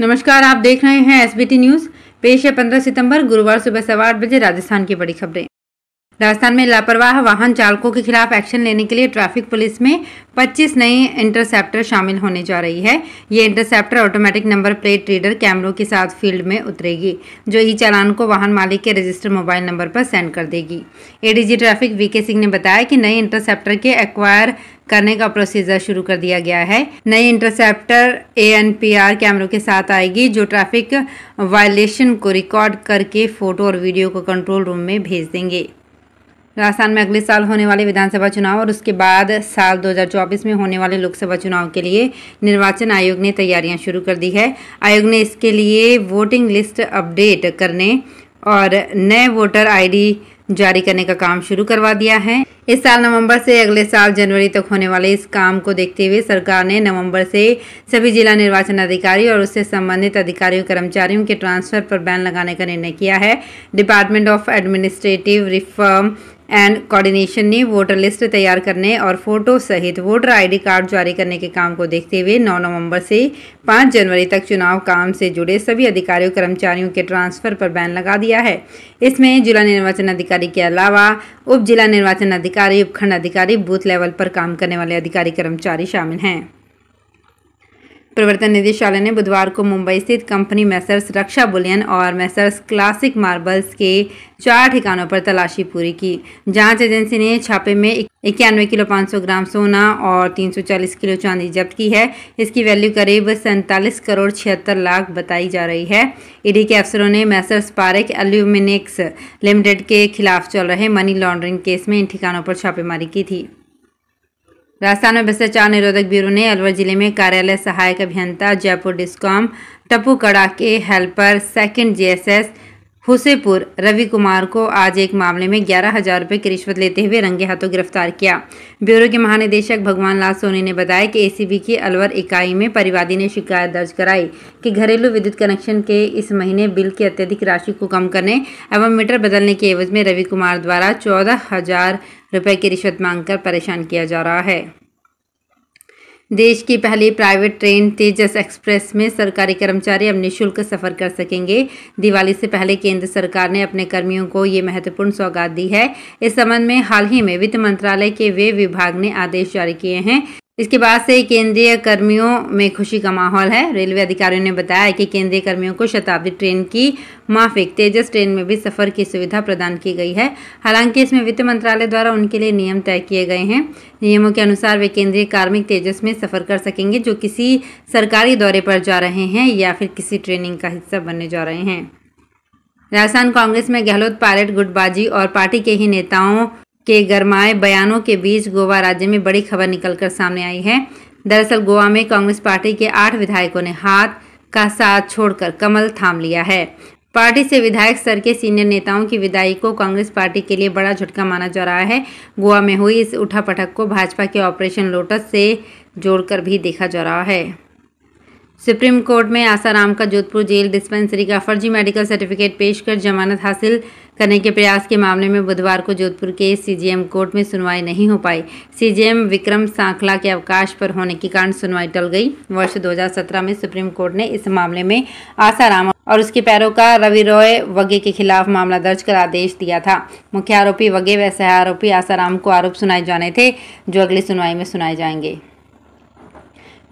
नमस्कार आप देख रहे हैं एसबीटी न्यूज पेश है 15 सितंबर गुरुवार सुबह सवा बजे राजस्थान की बड़ी खबरें राजस्थान में लापरवाह वाहन चालकों के खिलाफ एक्शन लेने के लिए ट्रैफिक पुलिस में 25 नए इंटरसेप्टर शामिल होने जा रही है ये interceptor automatic number plate reader कैमरों के साथ फील्ड में उतरेगी जो ई चालान को वाहन मालिक के रजिस्टर मोबाइल नंबर पर सेंड कर देगी एडीजी ट्रैफिक वीके सिंह ने बताया कि नए इंटरसेप्टर के एक्वायर करने का प्रोसीजर शुरू कर दिया गया है नई इंटरसेप्टर आर कैमरों के साथ आएगी जो ट्रैफिक वायलेशन को रिकॉर्ड करके फोटो और वीडियो को कंट्रोल रूम में भेज देंगे राजस्थान में अगले साल होने वाले विधानसभा चुनाव और उसके बाद साल 2024 में होने वाले लोकसभा चुनाव के लिए निर्वाचन आयोग ने तैयारियां शुरू कर दी है आयोग ने इसके लिए वोटिंग लिस्ट अपडेट करने और नए वोटर आईडी जारी करने का काम शुरू करवा दिया है इस साल नवंबर से अगले साल जनवरी तक होने वाले इस काम को देखते हुए सरकार ने नवंबर से सभी जिला निर्वाचन अधिकारी और उससे संबंधित अधिकारियों कर्मचारियों के ट्रांसफर पर बैन लगाने का निर्णय किया है department of administrative reform and coordination ने वोटर लिस्ट तैयार करने और फोटो सहित वोटर आईडी कार्ड जारी करने के काम को देखते हुए 9 नवंबर से 5 जनवरी तक चुनाव काम से जुड़े सभी अधिकारियों कर्मचारियों के ट्रांसफर पर बैन लगा दिया है इसमें जिला निर्वाचन अधिकारी के अलावा उप जिला निर्वाचन अधिकारी उपखंड अधिकारी बूथ लेवल पर काम करने वाले अधिकारी कर्मचारी शामिल हैं प्रवर्तन निदेशालय ने बुधवार को मुंबई स्थित कंपनी मैसर्स रक्षा बुलियन और मैसर्स क्लासिक मार्बल्स के चार ठिकानों पर तलाशी पूरी की जांच एजेंसी ने छापे में इक्यानवे किलो 500 ग्राम सोना और 340 किलो चांदी जब्त की है इसकी वैल्यू करीब सैंतालीस करोड़ छिहत्तर लाख बताई जा रही है ईडी के अफसरों ने मैसर्स पारेक एल्यूमिनिक्स लिमिटेड के खिलाफ चल रहे मनी लॉन्ड्रिंग केस में इन ठिकानों पर छापेमारी की थी राजस्थान में भ्रष्टाचार निरोधक ब्यूरो ने अलवर जिले में कार्यालय सहायक अभियंता जयपुर डिस्कॉम टप्पू कड़ा के helper second GSS Husepur Ravi Kumar को आज एक मामले में ग्यारह हजार रुपये की रिश्वत लेते हुए रंगे हाथों गिरफ्तार किया ब्यूरो के महानिदेशक भगवान लाल सोनी ने बताया कि एसीबी की अलवर इकाई में परिवादी ने शिकायत दर्ज कराई कि घरेलू विद्युत कनेक्शन के इस महीने बिल की अत्यधिक राशि को कम करने एवं मीटर बदलने के एवज में रवि कुमार द्वारा चौदह हजार रुपये की रिश्वत मांगकर परेशान किया जा रहा है देश की पहली प्राइवेट ट्रेन तेजस एक्सप्रेस में सरकारी कर्मचारी अब निःशुल्क सफ़र कर सकेंगे दिवाली से पहले केंद्र सरकार ने अपने कर्मियों को ये महत्वपूर्ण सौगात दी है इस संबंध में हाल ही में वित्त मंत्रालय के वे विभाग ने आदेश जारी किए हैं इसके बाद से केंद्रीय कर्मियों में खुशी का माहौल है रेलवे अधिकारियों ने बताया कि केंद्रीय कर्मियों को शताब्दी ट्रेन की माफिक तेजस ट्रेन में भी सफर की सुविधा प्रदान की गई है हालांकि इसमें वित्त मंत्रालय द्वारा उनके लिए नियम तय किए गए हैं नियमों के अनुसार वे केंद्रीय कार्मिक तेजस में सफर कर सकेंगे जो किसी सरकारी दौरे पर जा रहे हैं या फिर किसी ट्रेनिंग का हिस्सा बनने जा रहे हैं राजस्थान कांग्रेस में गहलोत पायलट गुटबाजी और पार्टी के ही नेताओं के गरमाए बयानों के बीच गोवा राज्य में बड़ी खबर निकलकर सामने आई है दरअसल गोवा में कांग्रेस पार्टी के आठ विधायकों ने हाथ का साथ छोड़कर कमल थाम लिया है पार्टी से विधायक स्तर के सीनियर नेताओं की विदाई को कांग्रेस पार्टी के लिए बड़ा झटका माना जा रहा है गोवा में हुई इस उठापटक को भाजपा के ऑपरेशन लोटस से जोड़कर भी देखा जा रहा है सुप्रीम कोर्ट में आसाराम का जोधपुर जेल डिस्पेंसरी का फर्जी मेडिकल सर्टिफिकेट पेश कर जमानत हासिल करने के प्रयास के मामले में बुधवार को जोधपुर के सीजीएम कोर्ट में सुनवाई नहीं हो पाई सीजीएम विक्रम सांखला के अवकाश पर होने के कारण सुनवाई टल गई वर्ष 2017 में सुप्रीम कोर्ट ने इस मामले में आसाराम और उसके पैरोकार रवि रॉय वगे के खिलाफ मामला दर्ज कर आदेश दिया था मुख्य आरोपी वगे व सह आरोपी आसाराम को आरोप सुनाए जाने थे जो अगली सुनवाई में सुनाए जाएंगे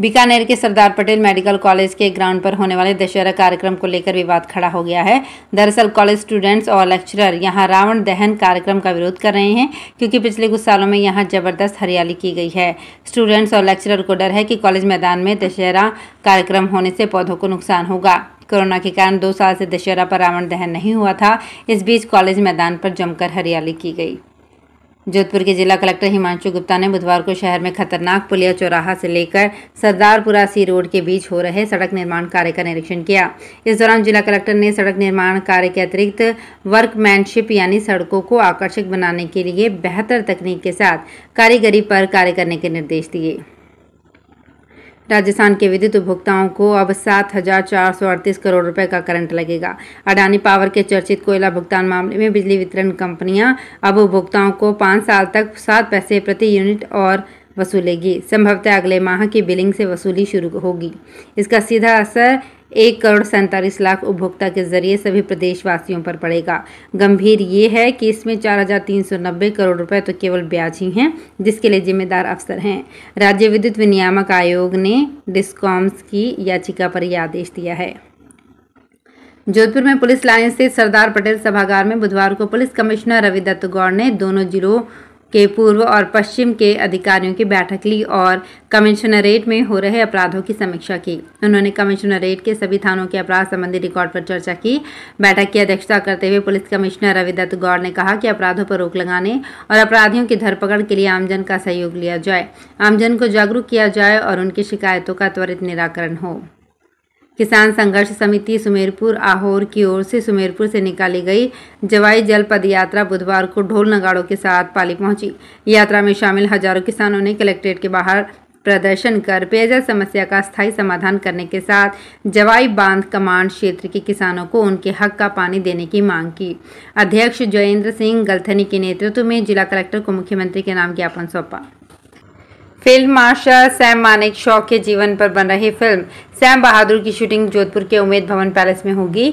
बीकानेर के सरदार पटेल मेडिकल कॉलेज के ग्राउंड पर होने वाले दशहरा कार्यक्रम को लेकर विवाद खड़ा हो गया है दरअसल कॉलेज स्टूडेंट्स और लेक्चरर यहां रावण दहन कार्यक्रम का विरोध कर रहे हैं क्योंकि पिछले कुछ सालों में यहां जबरदस्त हरियाली की गई है स्टूडेंट्स और लेक्चरर को डर है कि कॉलेज मैदान में दशहरा कार्यक्रम होने से पौधों को नुकसान होगा कोरोना के कारण दो साल से दशहरा पर रावण दहन नहीं हुआ था इस बीच कॉलेज मैदान पर जमकर हरियाली की गई जोधपुर के जिला कलेक्टर हिमांशु गुप्ता ने बुधवार को शहर में खतरनाक पुलिया चौराहा से लेकर सरदारपुरा सी रोड के बीच हो रहे सड़क निर्माण कार्य का निरीक्षण किया इस दौरान जिला कलेक्टर ने सड़क निर्माण कार्य के अतिरिक्त वर्कमैनशिप यानी सड़कों को आकर्षक बनाने के लिए बेहतर तकनीक के साथ कारीगरी पर कार्य करने के निर्देश दिए राजस्थान के विद्युत उपभोक्ताओं को अब सात हजार चार सौ अड़तीस करोड़ रुपए का करंट लगेगा अडानी पावर के चर्चित कोयला भुगतान मामले में बिजली वितरण कंपनियां अब उपभोक्ताओं को पाँच साल तक सात पैसे प्रति यूनिट और वसूलेगी संभवतः अगले माह की बिलिंग से वसूली शुरू होगी इसका सीधा असर एक करोड़ सैंतालीस लाख उपभोक्ता के जरिए सभी प्रदेशवासियों पर पड़ेगा गंभीर ये है कि इसमें चार हजार तीन सौ नब्बे करोड़ रुपए तो केवल ब्याज ही हैं जिसके लिए जिम्मेदार अफसर हैं राज्य विद्युत विनियामक आयोग ने डिस्कॉम्स की याचिका पर यह आदेश दिया है जोधपुर में पुलिस लाइन स्थित सरदार पटेल सभागार में बुधवार को पुलिस कमिश्नर रवि दत्त गौड़ ने दोनों जिलों के पूर्व और पश्चिम के अधिकारियों की बैठक ली और कमिश्नरेट में हो रहे अपराधों की समीक्षा की उन्होंने कमिश्नरेट के सभी थानों के अपराध संबंधी रिकॉर्ड पर चर्चा की बैठक की अध्यक्षता करते हुए पुलिस कमिश्नर रविदत्त गौड़ ने कहा कि अपराधों पर रोक लगाने और अपराधियों की धरपकड़ के लिए आमजन का सहयोग लिया जाए आमजन को जागरूक किया जाए और उनकी शिकायतों का त्वरित निराकरण हो किसान संघर्ष समिति सुमेरपुर आहोर की ओर से सुमेरपुर से निकाली गई जवाई जल पद यात्रा बुधवार को ढोल नगाड़ों के साथ पाली पहुंची यात्रा में शामिल हजारों किसानों ने कलेक्ट्रेट के बाहर प्रदर्शन कर पेयजल समस्या का स्थायी समाधान करने के साथ जवाई बांध कमांड क्षेत्र के किसानों को उनके हक का पानी देने की मांग की अध्यक्ष जयेंद्र सिंह गलथनी के नेतृत्व में जिला कलेक्टर को मुख्यमंत्री के नाम ज्ञापन सौंपा field marshal Sam Manekshaw के जीवन पर बन रही फिल्म सैम बहादुर की शूटिंग जोधपुर के उमेद भवन पैलेस में होगी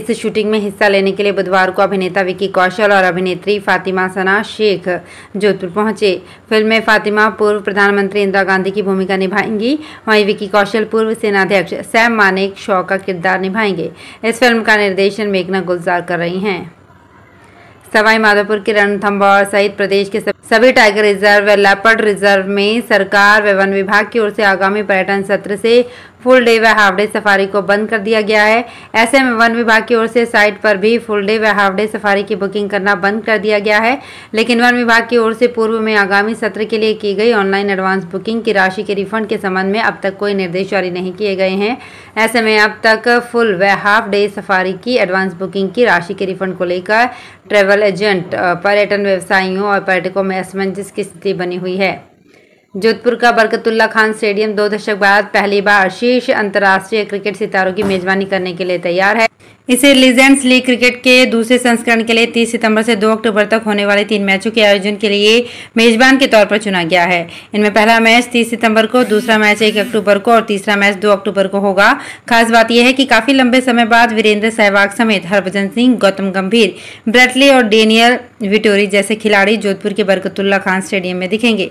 इस शूटिंग में हिस्सा लेने के लिए बुधवार को अभिनेता विकी कौशल और अभिनेत्री फातिमा सना शेख जोधपुर पहुंचे फिल्म में फातिमा पूर्व प्रधानमंत्री इंदिरा गांधी की भूमिका निभाएंगी वहीं विकी कौशल पूर्व सेनाध्यक्ष सैम मानिक शॉ का किरदार निभाएंगे इस फिल्म का निर्देशन मेघना गुलजार कर रही हैं सवाई माधोपुर के रणथम्बौर सहित प्रदेश के सभी टाइगर रिजर्व व लेपर्ड रिजर्व में सरकार व वन विभाग की ओर से आगामी पर्यटन सत्र से फुल डे व हाफ डे सफारी को बंद कर दिया गया है ऐसे में वन विभाग की ओर से साइट पर भी फुल डे व हाफ डे सफारी की बुकिंग करना बंद कर दिया गया है लेकिन वन विभाग की ओर से पूर्व में आगामी सत्र के लिए की गई ऑनलाइन एडवांस बुकिंग की राशि के रिफंड के संबंध में अब तक कोई निर्देश जारी नहीं किए गए हैं ऐसे में अब तक फुल व हाफ डे सफारी की एडवांस बुकिंग की राशि के रिफंड को लेकर ट्रेवल एजेंट पर्यटन व्यवसायियों और पर्यटकों में असमंजस की स्थिति बनी हुई है जोधपुर का बरकतुल्ला खान स्टेडियम दो दशक बाद पहली बार शीर्ष अंतर्राष्ट्रीय क्रिकेट सितारों की मेजबानी करने के लिए तैयार है इसे लीजेंड्स लीग क्रिकेट के दूसरे संस्करण के लिए 30 सितंबर से 2 अक्टूबर तक होने वाले तीन मैचों के आयोजन के लिए मेजबान के तौर पर चुना गया है इनमें पहला मैच 30 सितंबर को दूसरा मैच 1 अक्टूबर को और तीसरा मैच 2 अक्टूबर को होगा खास बात यह है कि काफी लंबे समय बाद वीरेंद्र सहवाग समेत हरभजन सिंह गौतम गंभीर ब्रेटली और डेनियल विटोरी जैसे खिलाड़ी जोधपुर के बरकतुल्ला खान स्टेडियम में दिखेंगे